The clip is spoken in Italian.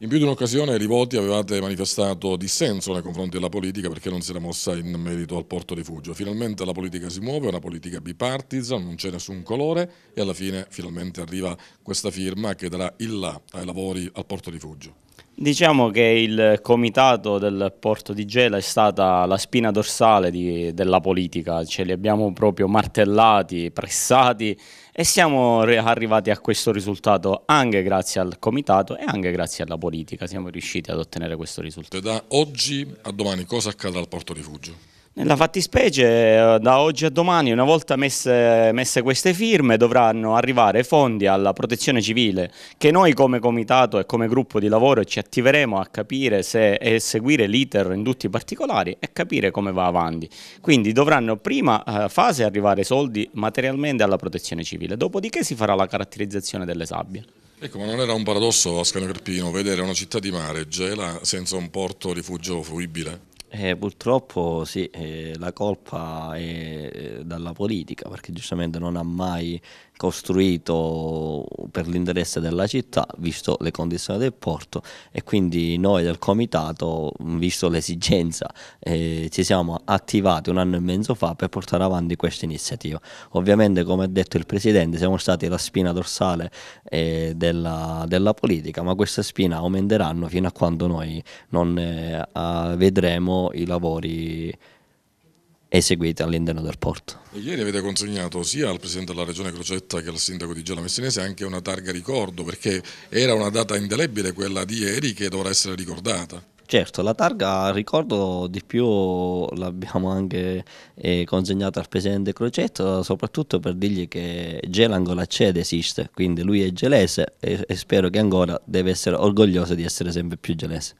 In più di un'occasione rivolti avevate manifestato dissenso nei confronti della politica perché non si era mossa in merito al porto rifugio. Finalmente la politica si muove, è una politica bipartisan, non c'è nessun colore e alla fine finalmente arriva questa firma che darà il là ai lavori al porto rifugio. Diciamo che il comitato del Porto di Gela è stata la spina dorsale di, della politica, ce li abbiamo proprio martellati, pressati e siamo arrivati a questo risultato anche grazie al comitato e anche grazie alla politica, siamo riusciti ad ottenere questo risultato. Da oggi a domani cosa accade al Porto Rifugio? Nella fattispecie, eh, da oggi a domani, una volta messe, messe, queste firme, dovranno arrivare fondi alla protezione civile che noi come comitato e come gruppo di lavoro ci attiveremo a capire se, e seguire l'iter in tutti i particolari e capire come va avanti. Quindi dovranno prima eh, fase arrivare soldi materialmente alla protezione civile, dopodiché si farà la caratterizzazione delle sabbie. Ecco, ma non era un paradosso, Ascanio Carpino, vedere una città di mare gela senza un porto rifugio fruibile? Eh, purtroppo sì, eh, la colpa è eh, dalla politica perché giustamente non ha mai costruito per l'interesse della città visto le condizioni del porto e quindi noi del comitato visto l'esigenza eh, ci siamo attivati un anno e mezzo fa per portare avanti questa iniziativa ovviamente come ha detto il presidente siamo stati la spina dorsale eh, della, della, politica ma questa spina aumenteranno fino a quando noi non eh, vedremo i lavori eseguiti all'interno del porto. E ieri avete consegnato sia al Presidente della Regione Crocetta che al Sindaco di Gela Messinese anche una targa ricordo perché era una data indelebile quella di ieri che dovrà essere ricordata. Certo, la targa ricordo di più l'abbiamo anche eh, consegnata al presidente Crocetta, soprattutto per dirgli che Gela Angola Cede esiste, quindi lui è gelese e, e spero che ancora deve essere orgoglioso di essere sempre più gelese.